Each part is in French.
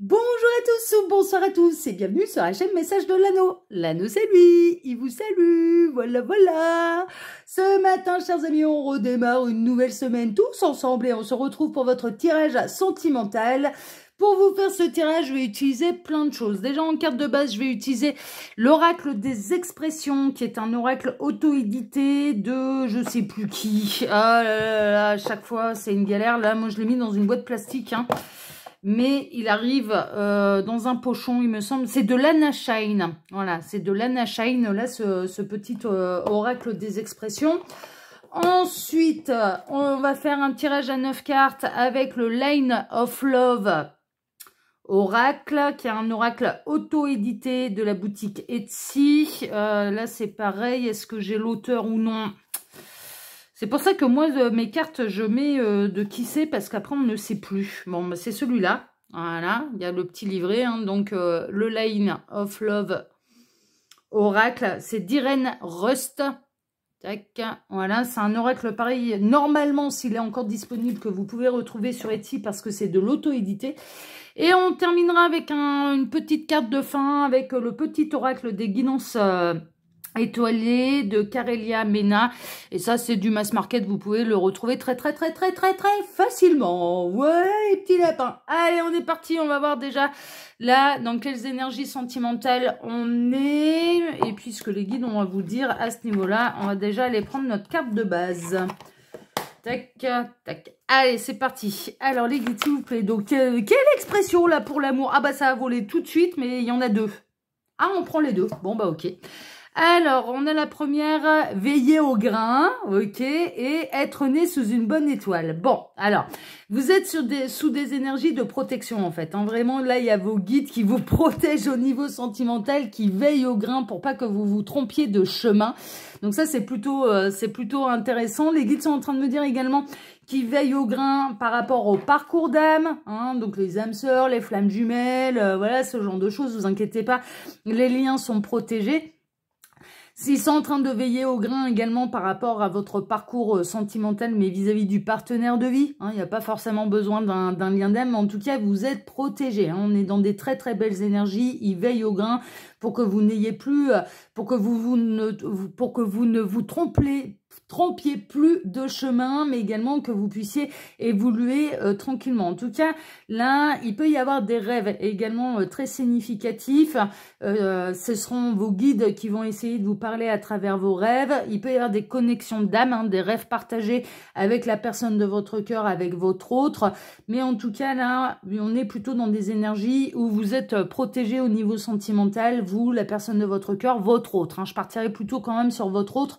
Bonjour à tous ou bonsoir à tous et bienvenue sur chaîne Message de l'anneau. L'anneau c'est lui, il vous salue, voilà voilà. Ce matin, chers amis, on redémarre une nouvelle semaine tous ensemble et on se retrouve pour votre tirage sentimental. Pour vous faire ce tirage, je vais utiliser plein de choses. Déjà, en carte de base, je vais utiliser l'oracle des expressions, qui est un oracle auto-édité de je sais plus qui. Ah là là, là, chaque fois, c'est une galère. Là, moi, je l'ai mis dans une boîte plastique. Hein mais il arrive euh, dans un pochon, il me semble. C'est de Shine. Voilà, c'est de Shine. là, ce, petit euh, oracle des expressions. Ensuite, euh, on va faire un tirage à 9 cartes avec le Line of Love Oracle, qui est un oracle auto-édité de la boutique Etsy. là, c'est pareil. Est-ce que j'ai l'auteur ou non c'est pour ça que moi, euh, mes cartes, je mets euh, de qui c'est, parce qu'après, on ne sait plus. Bon, bah, c'est celui-là. Voilà, il y a le petit livret. Hein. donc, euh, le Line of Love Oracle, c'est d'Irene Rust. Tac, voilà, c'est un oracle pareil. Normalement, s'il est encore disponible, que vous pouvez retrouver sur Etsy parce que c'est de l'auto-édité. Et on terminera avec une petite carte de fin, avec le petit oracle des guidances étoilé de Karelia Mena. Et ça, c'est du mass market. Vous pouvez le retrouver très, très, très, très, très, très facilement. Ouais, petit lapin. Allez, on est parti. On va voir déjà là dans quelles énergies sentimentales on est. Et puis, ce que les guides, ont à vous dire à ce niveau-là, on va déjà aller prendre notre carte de base. Tac, tac. Allez, c'est parti. Alors, les guides, s'il vous plaît. Donc, euh, quelle expression là pour l'amour Ah bah, ça a volé tout de suite, mais il y en a deux. Ah, on prend les deux. Bon, bah, ok. Alors, on a la première, veiller au grain, ok, et être né sous une bonne étoile. Bon, alors, vous êtes sur des, sous des énergies de protection, en fait. Hein. vraiment, là, il y a vos guides qui vous protègent au niveau sentimental, qui veillent au grain pour pas que vous vous trompiez de chemin. Donc ça, c'est plutôt, euh, c'est plutôt intéressant. Les guides sont en train de me dire également qui veillent au grain par rapport au parcours d'âme, hein, donc les âmes sœurs, les flammes jumelles, euh, voilà, ce genre de choses, vous inquiétez pas, les liens sont protégés. S'ils sont en train de veiller au grain également par rapport à votre parcours euh, sentimental, mais vis-à-vis du partenaire de vie, hein, il n'y a pas forcément besoin d'un lien d'âme, en tout cas, vous êtes protégé. Hein. on est dans des très très belles énergies, ils veillent au grain pour que vous n'ayez plus, euh, pour que vous, ne, pour que vous ne vous trompez trompiez plus de chemin, mais également que vous puissiez évoluer euh, tranquillement. En tout cas, là, il peut y avoir des rêves également euh, très significatifs. Euh, ce seront vos guides qui vont essayer de vous parler à travers vos rêves. Il peut y avoir des connexions d'âme, hein, des rêves partagés avec la personne de votre cœur, avec votre autre. Mais en tout cas, là, on est plutôt dans des énergies où vous êtes protégé au niveau sentimental, vous, la personne de votre cœur, votre autre. Hein. Je partirai plutôt quand même sur votre autre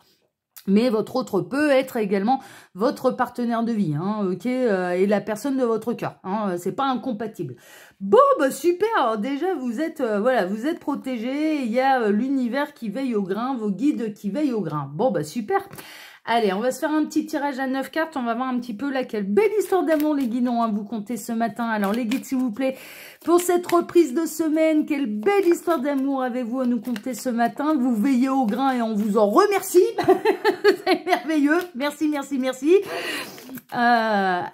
mais votre autre peut être également votre partenaire de vie, hein, ok, euh, et la personne de votre cœur. Hein, euh, c'est pas incompatible. Bon, bah super. déjà, vous êtes euh, voilà, vous êtes protégé. Il y a l'univers qui veille au grain, vos guides qui veillent au grain. Bon, bah super. Allez, on va se faire un petit tirage à neuf cartes. On va voir un petit peu là, quelle belle histoire d'amour, les guidons, à hein, vous compter ce matin. Alors, les guides, s'il vous plaît, pour cette reprise de semaine, quelle belle histoire d'amour avez-vous à nous compter ce matin. Vous veillez au grain et on vous en remercie. C'est merveilleux. Merci, merci, merci. Euh,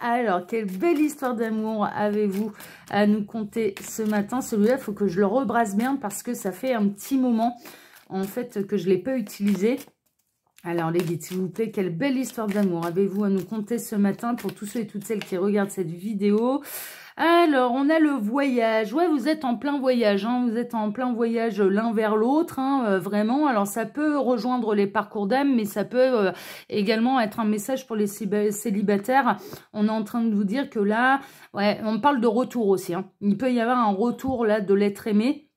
alors, quelle belle histoire d'amour avez-vous à nous compter ce matin Celui-là, il faut que je le rebrasse bien parce que ça fait un petit moment, en fait, que je ne l'ai pas utilisé. Alors les guides, s'il vous plaît, quelle belle histoire d'amour avez-vous à nous conter ce matin pour tous ceux et toutes celles qui regardent cette vidéo alors, on a le voyage. Ouais, vous êtes en plein voyage. Hein. Vous êtes en plein voyage l'un vers l'autre, hein, euh, vraiment. Alors, ça peut rejoindre les parcours d'âme, mais ça peut euh, également être un message pour les célibataires. On est en train de vous dire que là, ouais, on parle de retour aussi. Hein. Il peut y avoir un retour là de l'être aimé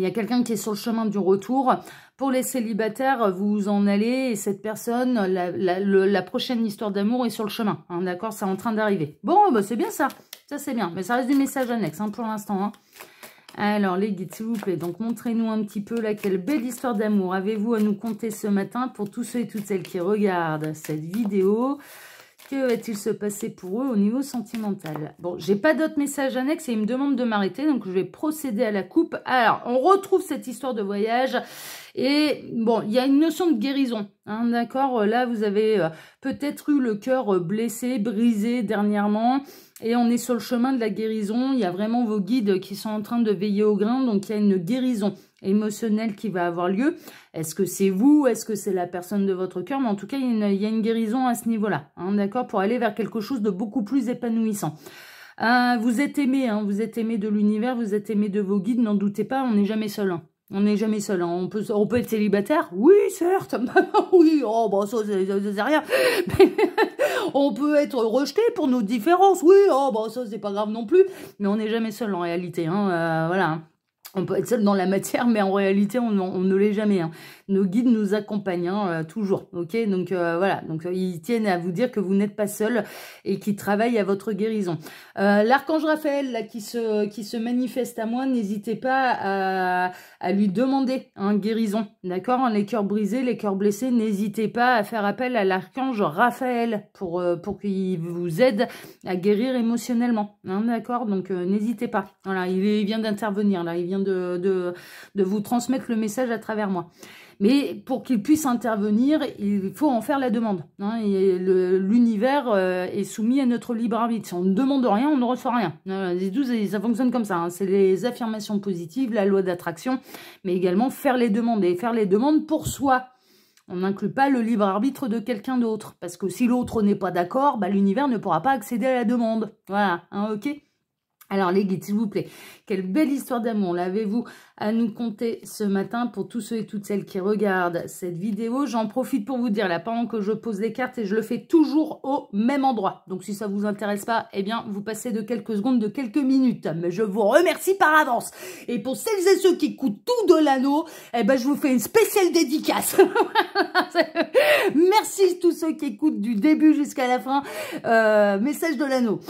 il y a quelqu'un qui est sur le chemin du retour. Pour les célibataires, vous en allez et cette personne, la, prochaine histoire d'amour est sur le chemin. Hein, d'accord C'est en train d'arriver. Bon, oh, bah, c'est bien ça. Ça, c'est bien. Mais ça reste des messages annexes hein, pour l'instant. Hein. Alors, les guides, s'il vous plaît. Donc, montrez-nous un petit peu là, quelle belle histoire d'amour avez-vous à nous conter ce matin pour tous ceux et toutes celles qui regardent cette vidéo. Que va-t-il se passer pour eux au niveau sentimental Bon, j'ai pas d'autres messages annexes et ils me demandent de m'arrêter, donc je vais procéder à la coupe. Alors, on retrouve cette histoire de voyage et bon, il y a une notion de guérison, hein, d'accord Là, vous avez euh, peut-être eu le cœur euh, blessé, brisé dernièrement et on est sur le chemin de la guérison. Il y a vraiment vos guides qui sont en train de veiller au grain, donc il y a une guérison émotionnel qui va avoir lieu. Est-ce que c'est vous Est-ce que c'est la personne de votre cœur Mais en tout cas, il y, a une, guérison à ce niveau-là, hein, d'accord Pour aller vers quelque chose de beaucoup plus épanouissant. Euh, vous êtes aimé, hein, vous êtes aimé de l'univers, vous êtes aimé de vos guides, n'en doutez pas, on n'est jamais seul. Hein. On n'est jamais seul. On, peut, être célibataire, oui, certes. Bah oui, oh, bah, ça, c'est rien. on peut être rejeté pour nos différences, oui, oh, bah, ça, c'est pas grave non plus. Mais on n'est jamais seul en réalité. Euh, voilà on peut être seul dans la matière, mais en réalité, on, ne l'est jamais. Hein nos guides nous accompagnent euh, toujours. Ok, donc euh, voilà, donc euh, ils tiennent à vous dire que vous n'êtes pas seul et qu'ils travaillent à votre guérison. L'archange Raphaël là, qui se qui se manifeste à moi, n'hésitez pas à, lui demander un hein, guérison, d'accord Les cœurs brisés, les cœurs blessés, n'hésitez pas à faire appel à l'archange Raphaël pour pour qu'il vous aide à guérir émotionnellement, hein, d'accord Donc n'hésitez pas. Voilà, il, vient d'intervenir là, il vient de de vous transmettre le message à travers moi. Mais pour qu'il puisse intervenir, il faut en faire la demande. Hein. l'univers euh, est soumis à notre libre arbitre. Si on ne demande rien, on ne reçoit rien. Euh, ça fonctionne comme ça. Hein. C'est les affirmations positives, la loi d'attraction, mais également faire les demandes. Et faire les demandes pour soi. On n'inclut pas le libre arbitre de quelqu'un d'autre. Parce que si l'autre n'est pas d'accord, bah, l'univers ne pourra pas accéder à la demande. Voilà, hein, ok alors les guides, s'il vous plaît, quelle belle histoire d'amour l'avez-vous à nous conter ce matin pour tous ceux et toutes celles qui regardent cette vidéo. J'en profite pour vous dire, là, pendant que je pose des cartes, et je le fais toujours au même endroit. Donc si ça vous intéresse pas, eh bien, vous passez de quelques secondes, de quelques minutes. Mais je vous remercie par avance. Et pour celles et ceux qui écoutent tout de l'anneau, eh ben, je vous fais une spéciale dédicace. Merci tous ceux qui écoutent du début jusqu'à la fin. Euh, message de l'anneau.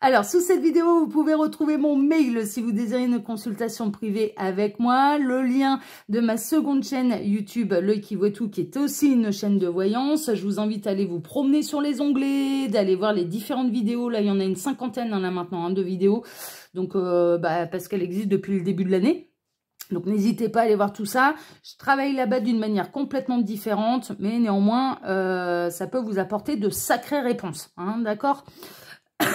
Alors, sous cette vidéo, vous pouvez retrouver mon mail si vous désirez une consultation privée avec moi, le lien de ma seconde chaîne YouTube, L'œil qui voit tout, qui est aussi une chaîne de voyance. Je vous invite à aller vous promener sur les onglets, d'aller voir les différentes vidéos. Là, il y en a une cinquantaine, en là maintenant, un de vidéos. Donc, euh, bah, parce qu'elle existe depuis le début de l'année. Donc n'hésitez pas à aller voir tout ça. Je travaille là-bas d'une manière complètement différente, mais néanmoins, euh, ça peut vous apporter de sacrées réponses. Hein, d'accord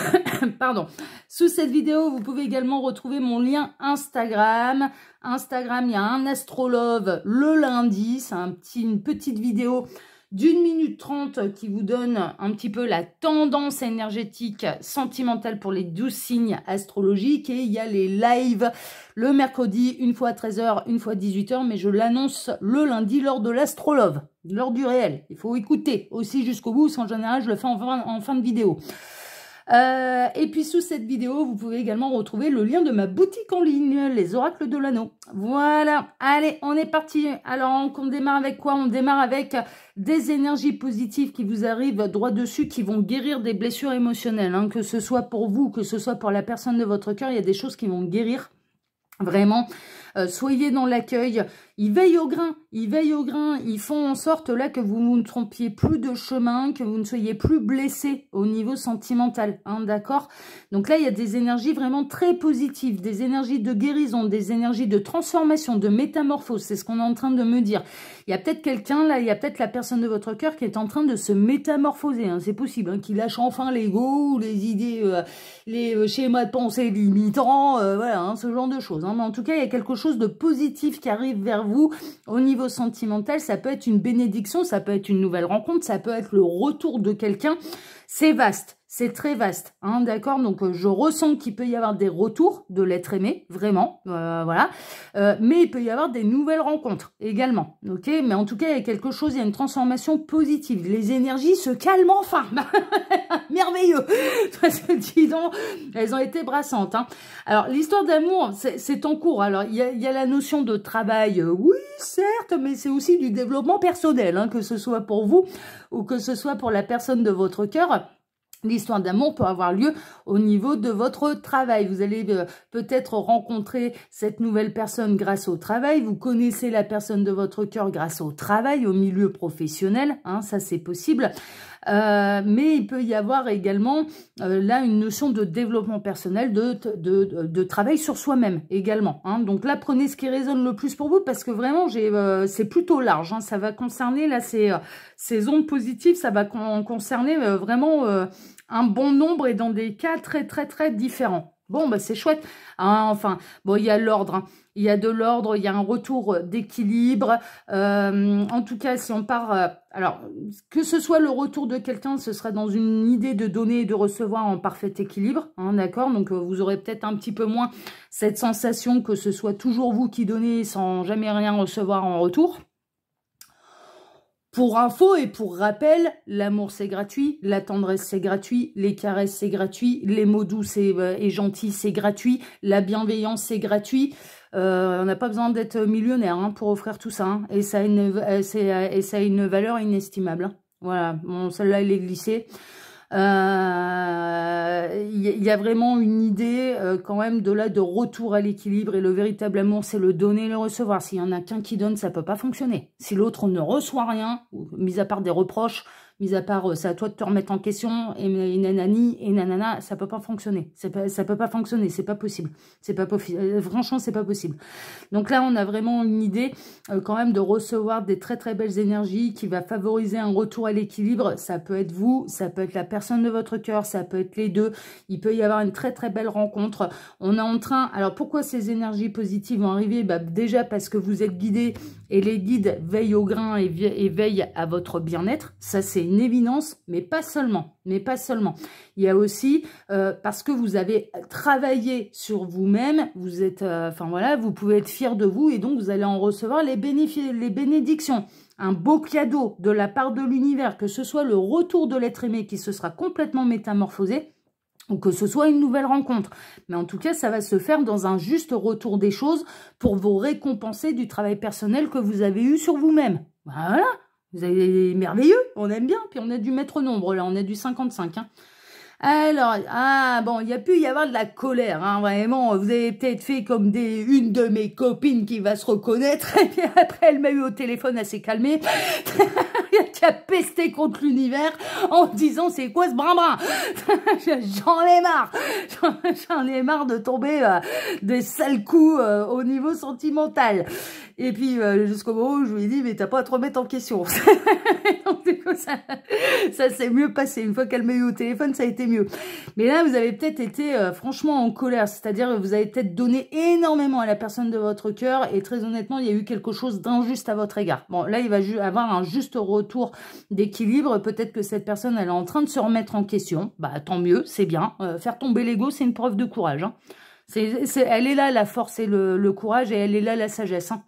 Pardon. Sous cette vidéo, vous pouvez également retrouver mon lien Instagram. Instagram, il y a un astrologue le lundi. C'est un petit, une petite vidéo d'une minute trente qui vous donne un petit peu la tendance énergétique sentimentale pour les douze signes astrologiques. Et il y a les lives le mercredi, une fois à 13h, une fois à 18h. Mais je l'annonce le lundi lors de l'astrologue, lors du réel. Il faut écouter aussi jusqu'au bout, En général, je le fais en fin de vidéo. Euh, et puis sous cette vidéo, vous pouvez également retrouver le lien de ma boutique en ligne, les oracles de l'anneau. Voilà, allez, on est parti. Alors, on, démarre avec quoi On démarre avec des énergies positives qui vous arrivent droit dessus, qui vont guérir des blessures émotionnelles. Hein, que ce soit pour vous, que ce soit pour la personne de votre cœur, il y a des choses qui vont guérir vraiment euh, soyez dans l'accueil. Ils veillent au grain, ils veillent au grain, ils font en sorte là que vous, vous ne trompiez plus de chemin, que vous ne soyez plus blessé au niveau sentimental, hein, d'accord Donc là, il y a des énergies vraiment très positives, des énergies de guérison, des énergies de transformation, de métamorphose, c'est ce qu'on est en train de me dire. Il y a peut-être quelqu'un, là, il y a peut-être la personne de votre cœur qui est en train de se métamorphoser. Hein. c'est possible, hein, qui lâche enfin l'ego, les idées, euh, les euh, schémas de pensée limitants, euh, voilà, hein, ce genre de choses. Hein. Mais en tout cas, il y a quelque chose de positif qui arrive vers vous au niveau sentimental. Ça peut être une bénédiction, ça peut être une nouvelle rencontre, ça peut être le retour de quelqu'un. C'est vaste c'est très vaste, hein, d'accord Donc, euh, je ressens qu'il peut y avoir des retours de l'être aimé, vraiment, euh, voilà. Euh, mais il peut y avoir des nouvelles rencontres également, ok Mais en tout cas, il y a quelque chose, il y a une transformation positive. Les énergies se calment enfin Merveilleux dis elles ont été brassantes. Hein. Alors, l'histoire d'amour, c'est en cours. Alors, il y, a, la notion de travail, oui, certes, mais c'est aussi du développement personnel, hein, que ce soit pour vous ou que ce soit pour la personne de votre cœur. L'histoire d'amour peut avoir lieu au niveau de votre travail. Vous allez euh, peut-être rencontrer cette nouvelle personne grâce au travail. Vous connaissez la personne de votre cœur grâce au travail, au milieu professionnel. Hein, ça, c'est possible. Euh, mais il peut y avoir également euh, là une notion de développement personnel, de, de, travail sur soi-même également. Hein. Donc là, prenez ce qui résonne le plus pour vous parce que vraiment, c'est plutôt large. Hein. Ça va concerner là ces, ces ondes positives, ça va concerner vraiment un bon nombre est dans des cas très, très, très différents. Bon, bah, c'est chouette. Hein, enfin, bon, il y a l'ordre. Hein. Il y a de l'ordre, il y a un retour euh, d'équilibre. Euh, en tout cas, si on part... Euh, alors, que ce soit le retour de quelqu'un, ce sera dans une idée de donner et de recevoir en parfait équilibre. Hein, d'accord Donc, vous aurez peut-être un petit peu moins cette sensation que ce soit toujours vous qui donnez sans jamais rien recevoir en retour. Pour info et pour rappel, l'amour c'est gratuit, la tendresse c'est gratuit, les caresses c'est gratuit, les mots doux euh, et, gentils c'est gratuit, la bienveillance c'est gratuit. Euh, on n'a pas besoin d'être millionnaire hein, pour offrir tout ça. Hein. Et, ça a une, euh, ça une valeur inestimable. Hein. Voilà, bon, celle-là elle est glissée. Il euh, y, a vraiment une idée euh, quand même de là de retour à l'équilibre et le véritable amour, c'est le donner et le recevoir. S'il y en a qu'un qui donne, ça ne peut pas fonctionner. Si l'autre ne reçoit rien, mis à part des reproches, mis à part euh, c'est à toi de te remettre en question et, nanani et nanana, ça peut pas fonctionner. Ça ça peut pas fonctionner, c'est pas possible. C'est pas possible. Euh, franchement, c'est pas possible. Donc là, on a vraiment une idée euh, quand même de recevoir des très très belles énergies qui va favoriser un retour à l'équilibre. Ça peut être vous, ça peut être la personne de votre cœur, ça peut être les deux. Il peut y avoir une très très belle rencontre. On est en train... Alors pourquoi ces énergies positives vont arriver bah, Déjà parce que vous êtes guidé et les guides veillent au grain et, et veillent à votre bien-être. Ça, c'est évidence, mais pas seulement, mais pas seulement. Il y a aussi, euh, parce que vous avez travaillé sur vous-même, vous êtes, euh, enfin voilà, vous pouvez être fier de vous et donc vous allez en recevoir les, les bénédictions un beau cadeau de la part de l'univers, que ce soit le retour de l'être aimé qui se sera complètement métamorphosé, ou que ce soit une nouvelle rencontre. Mais en tout cas, ça va se faire dans un juste retour des choses pour vous récompenser du travail personnel que vous avez eu sur vous-même. Voilà vous avez merveilleux, on aime bien. Puis on a du maître nombre, là, on a du 55. Hein. Alors, ah bon, il y a pu y avoir de la colère, hein, vraiment. Vous avez peut-être fait comme des, une de mes copines qui va se reconnaître. Et puis après, elle m'a eu au téléphone, assez s'est calmée. Tu qui a pesté contre l'univers en disant c'est quoi ce brin-brin J'en ai marre J'en ai marre de tomber euh, des sales coups euh, au niveau sentimental. Et puis, euh, jusqu'au moment où je lui ai dit, mais t'as pas à te remettre en question. ça, s'est mieux passé. Une fois qu'elle m'a eu au téléphone, ça a été mieux. Mais là, vous avez peut-être été euh, franchement en colère, c'est-à-dire vous avez peut-être donné énormément à la personne de votre cœur et très honnêtement, il y a eu quelque chose d'injuste à votre égard. Bon, là, il va avoir un juste retour d'équilibre. Peut-être que cette personne, elle est en train de se remettre en question. Bah, tant mieux, c'est bien. Euh, faire tomber l'ego, c'est une preuve de courage. Hein. elle est là, la force et le, courage, et elle est là, la sagesse. Hein.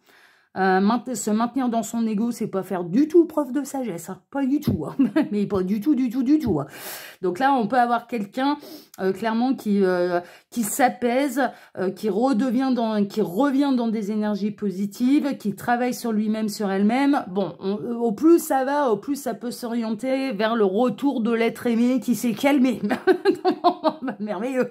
Euh, se maintenir dans son ego, c'est pas faire du tout preuve de sagesse, hein. pas du tout, hein. mais pas du tout, du tout, du tout. Hein. Donc là, on peut avoir quelqu'un euh, clairement qui euh, qui s'apaise, qui redevient dans, qui revient dans des énergies positives, qui travaille sur lui-même, sur elle-même. Bon, au plus ça va, au plus ça peut s'orienter vers le retour de l'être aimé qui s'est calmé. merveilleux,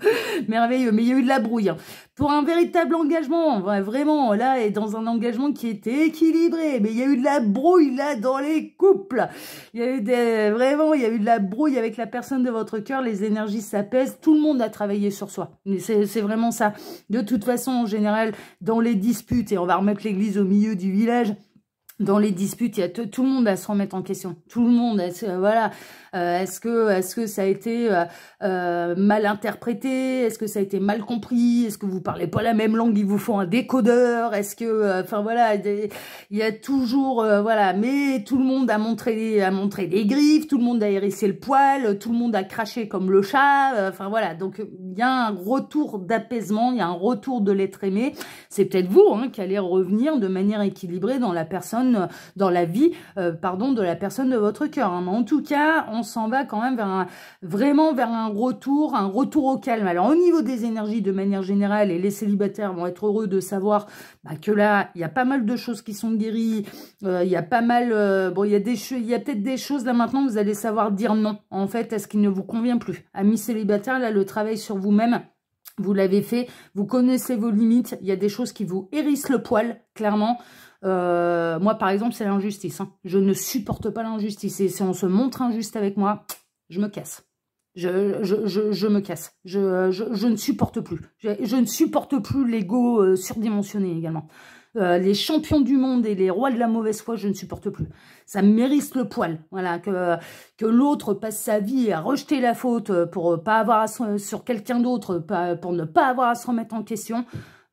merveilleux, mais il y a eu de la brouille pour un véritable engagement. Vraiment, là, et dans un engagement qui était équilibré. Mais il y a eu de la brouille, là, dans les couples. Il y a eu des, vraiment, il y a eu de la brouille avec la personne de votre cœur. Les énergies s'apaisent. Tout le monde a travaillé sur soi. C'est vraiment ça. De toute façon, en général, dans les disputes, et on va remettre l'église au milieu du village, dans les disputes, il y a tout le monde à se remettre en question. Tout le monde, à se, voilà. Euh, est-ce que, est que ça a été euh, euh, mal interprété Est-ce que ça a été mal compris Est-ce que vous parlez pas la même langue Ils vous font un décodeur Est-ce que, enfin voilà, il y a toujours, voilà, mais tout le monde a montré, a montré des griffes, tout le monde a hérissé le poil, tout le monde a craché comme le chat, enfin voilà, donc il y a un retour d'apaisement, il y a un retour de l'être aimé. C'est peut-être vous hein, qui allez revenir de manière équilibrée dans la personne, dans la vie, pardon, de la personne de votre cœur. Hein. Mais en tout cas, s'en va quand même vers vraiment vers un retour, un retour au calme. Alors au niveau des énergies de manière générale, et les célibataires vont être heureux de savoir bah, que là, il y a pas mal de choses qui sont guéries, euh, il y a pas mal, euh, bon, il y a, des y a peut-être des choses là maintenant, vous allez savoir dire non, en fait, à ce qui ne vous convient plus. Amis célibataires, là, le travail sur vous-même, vous l'avez fait, vous connaissez vos limites, il y a des choses qui vous hérissent le poil, clairement. Euh, moi, par exemple, c'est l'injustice. Hein. Je ne supporte pas l'injustice. Et si on se montre injuste avec moi, je me casse. Je, je, me casse. Je, je, ne supporte plus. Je, ne supporte plus l'ego euh, surdimensionné également. Euh, les champions du monde et les rois de la mauvaise foi, je ne supporte plus. Ça hérisse le poil. Voilà, que, l'autre passe sa vie à rejeter la faute euh, pour euh, pas avoir à sur quelqu'un d'autre, pour ne pas avoir à se remettre en question.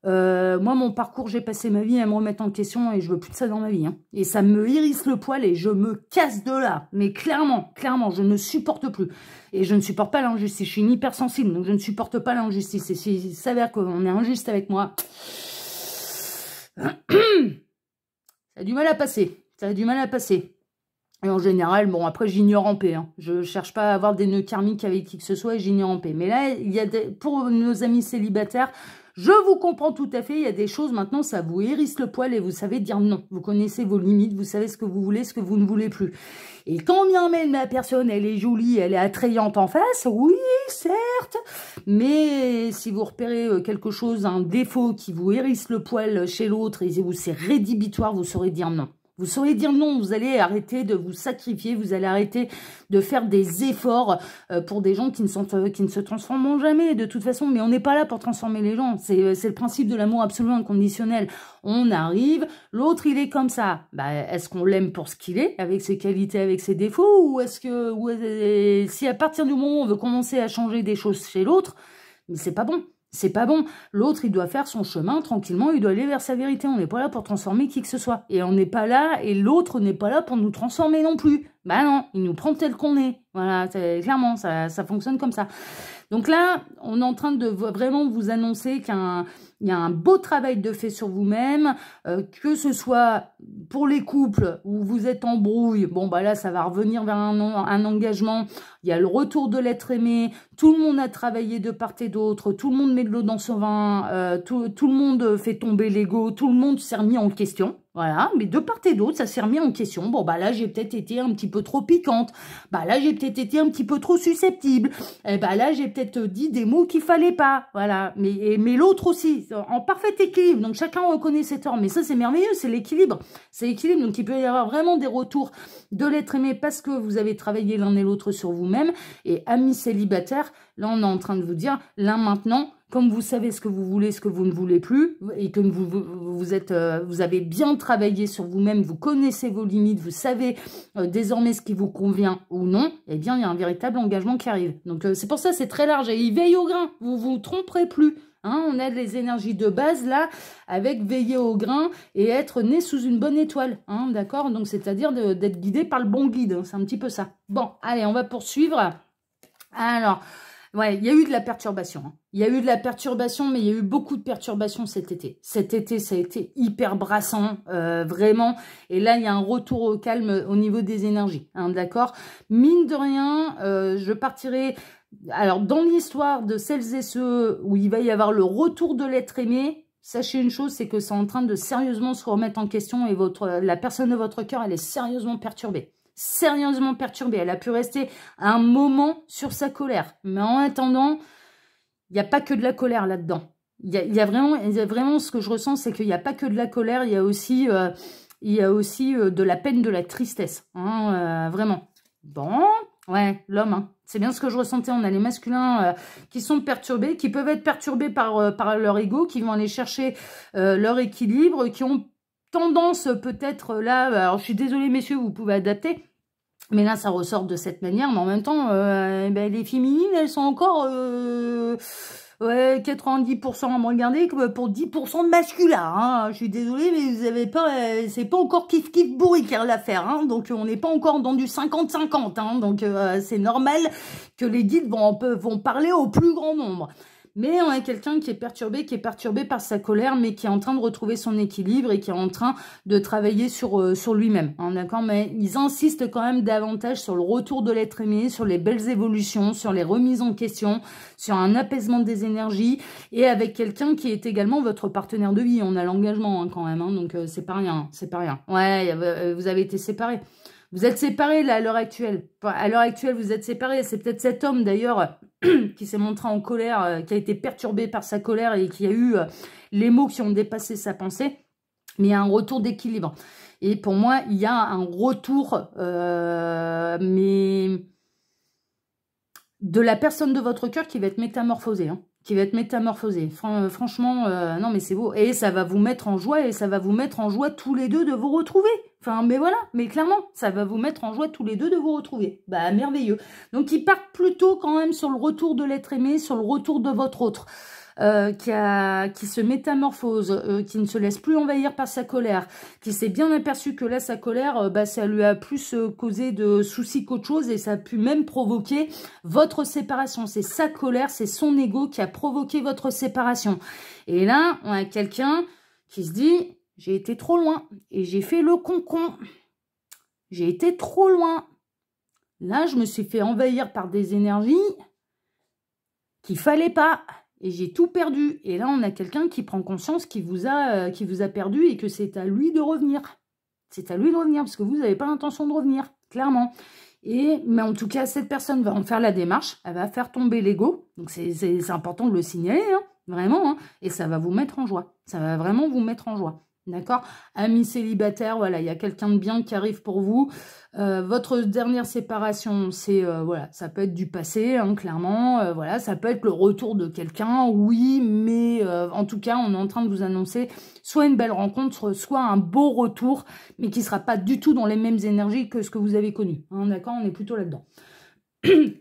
moi, mon parcours, j'ai passé ma vie à me remettre en question et je veux plus de ça dans ma vie. Hein. Et ça me hérisse le poil et je me casse de là. Mais clairement, clairement, je ne supporte plus. Et je ne supporte pas l'injustice. Je suis une hypersensible, donc je ne supporte pas l'injustice. Et s'il s'avère qu'on est injuste avec moi a du mal à passer. Ça a du mal à passer. Et en général, bon, après, j'ignore en paix. Je hein. Je cherche pas à avoir des nœuds karmiques avec qui que ce soit et j'ignore en paix. Mais là, il y a des... pour nos amis célibataires, je vous comprends tout à fait, il y a des choses maintenant, ça vous hérisse le poil et vous savez dire non. Vous connaissez vos limites, vous savez ce que vous voulez, ce que vous ne voulez plus. Et quand bien même ma personne, elle est jolie, elle est attrayante en face, oui, certes, mais si vous repérez euh, quelque chose, un défaut qui vous hérisse le poil chez l'autre et vous c'est rédhibitoire, vous saurez dire non. Vous saurez dire non, vous allez arrêter de vous sacrifier, vous allez arrêter de faire des efforts euh, pour des gens qui ne, sont, euh, qui ne se transformeront jamais de toute façon. Mais on n'est pas là pour transformer les gens. C'est euh, le principe de l'amour absolument inconditionnel. On arrive, l'autre il est comme ça. Bah, est-ce qu'on l'aime pour ce qu'il est, avec ses qualités, avec ses défauts Ou est-ce que ou si à partir du moment où on veut commencer à changer des choses chez l'autre, mais c'est pas bon. C'est pas bon. L'autre, il doit faire son chemin tranquillement, il doit aller vers sa vérité. On n'est pas là pour transformer qui que ce soit. Et on n'est pas là, et l'autre n'est pas là pour nous transformer non plus. Bah non, il nous prend tel qu'on est. Voilà, clairement, ça, ça fonctionne comme ça. Donc là, on est en train de vraiment vous annoncer qu'il y a un beau travail de fait sur vous-même, euh, que ce soit pour les couples où vous êtes en brouille, bon bah là ça va revenir vers un, un engagement, il y a le retour de l'être aimé, tout le monde a travaillé de part et d'autre, tout le monde met de l'eau dans son vin, euh, tout, tout le monde fait tomber l'ego, tout le monde s'est remis en question, voilà, mais de part et d'autre, ça s'est remis en question. Bon, bah là, j'ai peut-être été un petit peu trop piquante. Bah là, j'ai peut-être été un petit peu trop susceptible. Et eh bah là, j'ai peut-être dit des mots qu'il fallait pas. Voilà, mais, mais l'autre aussi, en parfait équilibre. Donc, chacun reconnaît ses torts. Mais ça, c'est merveilleux, c'est l'équilibre. C'est l'équilibre, donc il peut y avoir vraiment des retours de l'être aimé parce que vous avez travaillé l'un et l'autre sur vous-même. Et amis célibataires, là, on est en train de vous dire, l'un maintenant, comme vous savez ce que vous voulez, ce que vous ne voulez plus, et que vous, vous, êtes, euh, vous avez bien travaillé sur vous-même, vous connaissez vos limites, vous savez euh, désormais ce qui vous convient ou non, eh bien, il y a un véritable engagement qui arrive. Donc, euh, c'est pour ça, c'est très large. Et il veille au grain, vous vous tromperez plus. Hein. on a les énergies de base là, avec veiller au grain et être né sous une bonne étoile. Hein, d'accord Donc, c'est-à-dire d'être guidé par le bon guide. Hein. c'est un petit peu ça. Bon, allez, on va poursuivre. Alors... Ouais, il y a eu de la perturbation. Hein. Il y a eu de la perturbation, mais il y a eu beaucoup de perturbations cet été. Cet été, ça a été hyper brassant, euh, vraiment. Et là, il y a un retour au calme au niveau des énergies, hein, d'accord Mine de rien, euh, je partirai... Alors, dans l'histoire de celles et ceux où il va y avoir le retour de l'être aimé, sachez une chose, c'est que c'est en train de sérieusement se remettre en question et votre, la personne de votre cœur, elle est sérieusement perturbée sérieusement perturbée. Elle a pu rester un moment sur sa colère. Mais en attendant, il n'y a pas que de la colère là-dedans. Il y a, vraiment, y a vraiment ce que je ressens, c'est qu'il n'y a pas que de la colère, il y a aussi, euh, y aussi euh, de la peine, de la tristesse. Hein, euh, vraiment. Bon, ouais, l'homme, hein. c'est bien ce que je ressentais. On a les masculins qui sont perturbés, qui peuvent être perturbés par, par leur ego, qui vont aller chercher leur équilibre, qui ont tendance peut-être là, alors je suis désolée messieurs, vous pouvez adapter, mais là, ça ressort de cette manière. Mais en même temps, euh, eh ben, les féminines, elles sont encore euh, ouais, 90% à me regarder pour 10% de masculin. Hein. Je suis désolée, mais vous avez pas... Euh, c'est pas encore kiff-kiff bourrique l'affaire. Hein. Donc, on n'est pas encore dans du 50-50. Hein. Donc, euh, c'est normal que les guides vont, vont parler au plus grand nombre. Mais on a quelqu'un qui est perturbé, qui est perturbé par sa colère, mais qui est en train de retrouver son équilibre et qui est en train de travailler sur, euh, sur lui-même. Hein, d'accord Mais ils insistent quand même davantage sur le retour de l'être aimé, sur les belles évolutions, sur les remises en question, sur un apaisement des énergies et avec quelqu'un qui est également votre partenaire de vie. On a l'engagement hein, quand même, hein, donc euh, c'est pas rien, c'est pas rien. Ouais, euh, vous avez été séparés. Vous êtes séparés là à l'heure actuelle. À l'heure actuelle, vous êtes séparés. C'est peut-être cet homme d'ailleurs qui s'est montré en colère, euh, qui a été perturbé par sa colère et qui a eu euh, les mots qui ont dépassé sa pensée. Mais il y a un retour d'équilibre. Et pour moi, il y a un retour, euh, mais de la personne de votre cœur qui va être métamorphosée. Hein, qui va être métamorphosée. franchement, non mais c'est beau. Et ça va vous mettre en joie, et ça va vous mettre en joie tous les deux de vous retrouver. Enfin, mais voilà, mais clairement, ça va vous mettre en joie tous les deux de vous retrouver. Bah, merveilleux. Donc, ils partent plutôt quand même sur le retour de l'être aimé, sur le retour de votre autre. Euh, qui, a, qui, se métamorphose, euh, qui ne se laisse plus envahir par sa colère, qui s'est bien aperçu que là, sa colère, euh, bah, ça lui a plus causé de soucis qu'autre chose et ça a pu même provoquer votre séparation. C'est sa colère, c'est son ego qui a provoqué votre séparation. Et là, on a quelqu'un qui se dit, j'ai été trop loin et j'ai fait le con-con. J'ai été trop loin. Là, je me suis fait envahir par des énergies qu'il fallait pas et j'ai tout perdu. Et là, on a quelqu'un qui prend conscience qu'il vous a, euh, qui vous a perdu et que c'est à lui de revenir. C'est à lui de revenir parce que vous n'avez pas l'intention de revenir, clairement. Et, mais en tout cas, cette personne va en faire la démarche, elle va faire tomber l'ego. Donc, c'est important de le signaler, hein, vraiment. Hein. et ça va vous mettre en joie. Ça va vraiment vous mettre en joie. D'accord Ami célibataire, voilà, il y a quelqu'un de bien qui arrive pour vous. Euh, votre dernière séparation, c'est euh, voilà, ça peut être du passé, hein, clairement. Euh, voilà, ça peut être le retour de quelqu'un, oui, mais en tout cas, on est en train de vous annoncer soit une belle rencontre, soit un beau retour, mais qui ne sera pas du tout dans les mêmes énergies que ce que vous avez connu. Hein, d'accord On est plutôt là-dedans.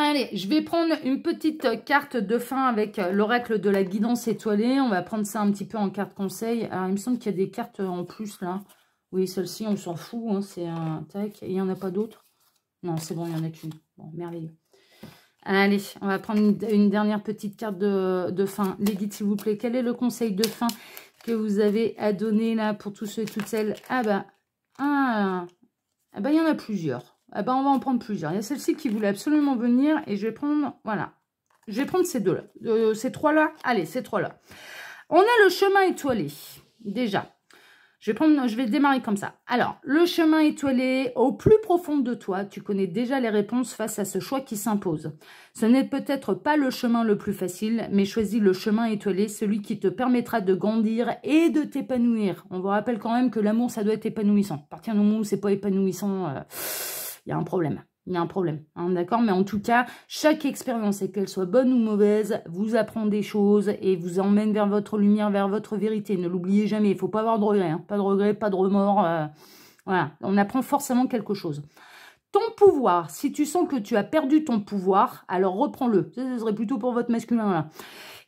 Allez, je vais prendre une petite euh, carte de fin avec euh, l'oracle de la guidance étoilée. On va prendre ça un petit peu en carte conseil. Alors, il me semble qu'il y a des cartes euh, en plus, là. Oui, celle-ci, on s'en fout. Hein, c'est un Il n'y en a pas d'autres Non, c'est bon, il n'y en a qu'une. Bon, merveilleux. Allez, on va prendre une, dernière petite carte de, fin. Les guides, s'il vous plaît, quel est le conseil de fin que vous avez à donner, là, pour tous ceux et toutes celles Ah bah, ah bah, il y en a plusieurs. Eh ben, on va en prendre plusieurs. Il y a celle-ci qui voulait absolument venir et je vais prendre, voilà. Je vais prendre ces deux-là. Euh, ces trois-là. Allez, ces trois-là. On a le chemin étoilé, déjà. Je vais, prendre, je vais démarrer comme ça. Alors, le chemin étoilé, au plus profond de toi, tu connais déjà les réponses face à ce choix qui s'impose. Ce n'est peut-être pas le chemin le plus facile, mais choisis le chemin étoilé, celui qui te permettra de grandir et de t'épanouir. On vous rappelle quand même que l'amour, ça doit être épanouissant. partir du moment où c'est pas épanouissant... Euh, il y a un problème. Il y a un problème, hein, d'accord Mais en tout cas, chaque expérience, qu'elle soit bonne ou mauvaise, vous apprend des choses et vous emmène vers votre lumière, vers votre vérité. Ne l'oubliez jamais, il ne faut pas avoir de regrets. Hein. pas de regrets, pas de remords. Euh, voilà, on apprend forcément quelque chose. Ton pouvoir, si tu sens que tu as perdu ton pouvoir, alors reprends-le. Ça, ce serait plutôt pour votre masculin, là.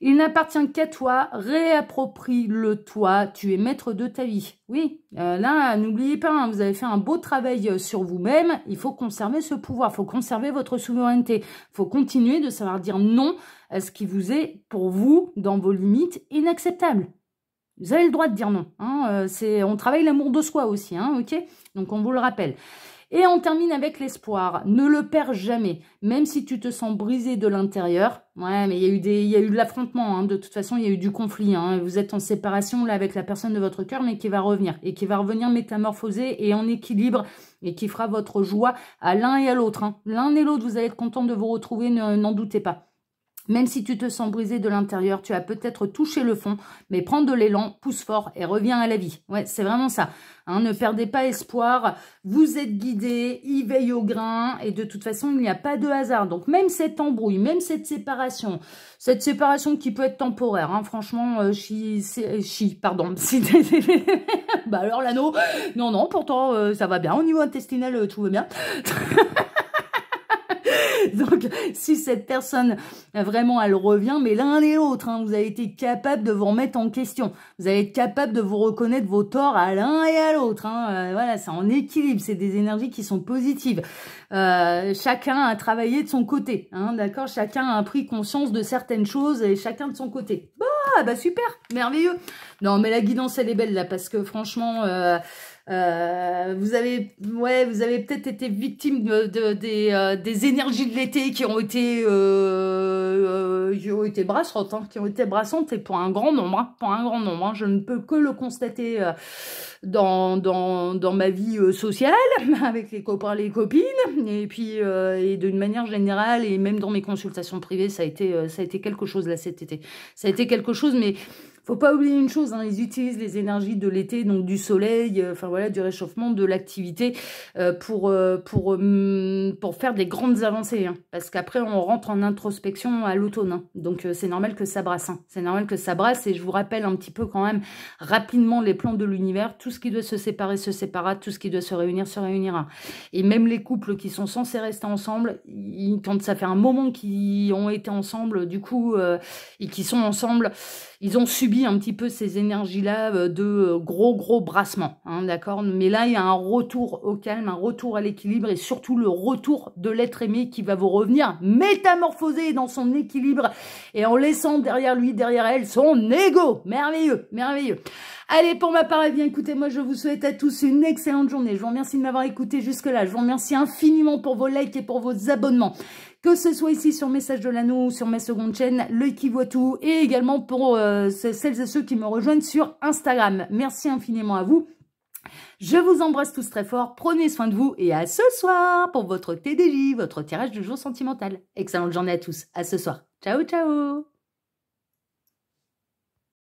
Il n'appartient qu'à toi, réapproprie-le toi, tu es maître de ta vie. Oui, euh, là, n'oubliez pas, hein, vous avez fait un beau travail euh, sur vous-même, il faut conserver ce pouvoir, il faut conserver votre souveraineté, il faut continuer de savoir dire non à ce qui vous est, pour vous, dans vos limites, inacceptable. Vous avez le droit de dire non. Hein. Euh, on travaille l'amour de soi aussi, hein, ok Donc on vous le rappelle. Et on termine avec l'espoir. Ne le perds jamais, même si tu te sens brisé de l'intérieur. Ouais, mais il y a eu des, il y a eu de l'affrontement. Hein. De toute façon, il y a eu du conflit. Hein. Vous êtes en séparation là avec la personne de votre cœur, mais qui va revenir et qui va revenir métamorphosée et en équilibre et qui fera votre joie à l'un et à l'autre. Hein. L'un et l'autre, vous allez être content de vous retrouver. N'en doutez pas. Même si tu te sens brisé de l'intérieur, tu as peut-être touché le fond, mais prends de l'élan, pousse fort et reviens à la vie. Ouais, c'est vraiment ça. Hein, ne perdez pas espoir, vous êtes guidé, y veille au grain, et de toute façon, il n'y a pas de hasard. Donc même cette embrouille, même cette séparation, cette séparation qui peut être temporaire, hein. franchement, euh, chi, euh, chi, pardon, bah alors l'anneau, non, non, pourtant, euh, ça va bien, au niveau intestinal, euh, tout va bien. Donc, si cette personne, euh, vraiment, elle revient, mais l'un et l'autre, hein, vous avez été capable de vous remettre en question. Vous allez être capable de vous reconnaître vos torts à l'un et à l'autre. Hein. Euh, voilà, c'est en équilibre, c'est des énergies qui sont positives. Euh, chacun a travaillé de son côté, hein, d'accord Chacun a pris conscience de certaines choses et chacun de son côté. bah bah super, merveilleux Non, mais la guidance, elle est belle, là, parce que franchement... Euh, vous avez, ouais, vous avez peut-être été victime de, de, des, euh, des, énergies de l'été qui ont été, euh, euh qui ont été brassantes, hein, qui ont été brassantes et pour un grand nombre, hein, pour un grand nombre. Hein, je ne peux que le constater dans, dans, dans, ma vie sociale avec les copains, les copines et puis et d'une manière générale et même dans mes consultations privées, ça a été, ça a été quelque chose là cet été. Ça a été quelque chose, mais faut pas oublier une chose, hein, ils utilisent les énergies de l'été, donc du soleil, euh, voilà, du réchauffement, de l'activité euh, pour, euh, pour, mm, pour faire des grandes avancées. Hein. parce qu'après, on rentre en introspection à l'automne. Hein. donc c'est normal que ça brasse. c'est normal que ça brasse. Et je vous rappelle un petit peu quand même rapidement les plans de l'univers. Tout ce qui doit se séparer se séparera. Tout ce qui doit se réunir se réunira. Et même les couples qui sont censés rester ensemble, quand ça fait un moment qu'ils ont été ensemble, du coup, et qui sont ensemble, ils ont subi un petit peu ces énergies-là euh, de euh, gros, gros brassements, hein, d'accord Mais là, il y a un retour au calme, un retour à l'équilibre et surtout le retour de l'être aimé qui va vous revenir métamorphosé dans son équilibre et en laissant derrière lui, derrière elle, son ego. Merveilleux, merveilleux. Allez, pour ma part, eh bien, écoutez, moi, je vous souhaite à tous une excellente journée. Je vous remercie de m'avoir écouté jusque-là. Je vous remercie infiniment pour vos likes et pour vos abonnements que ce soit ici sur Message de l'Anneau sur ma seconde chaîne, l'œil qui voit tout, et également pour euh, celles et ceux qui me rejoignent sur Instagram. Merci infiniment à vous. Je vous embrasse tous très fort, prenez soin de vous et à ce soir pour votre TDJ, votre tirage du jour sentimental. Excellente journée à tous, à ce soir. Ciao, ciao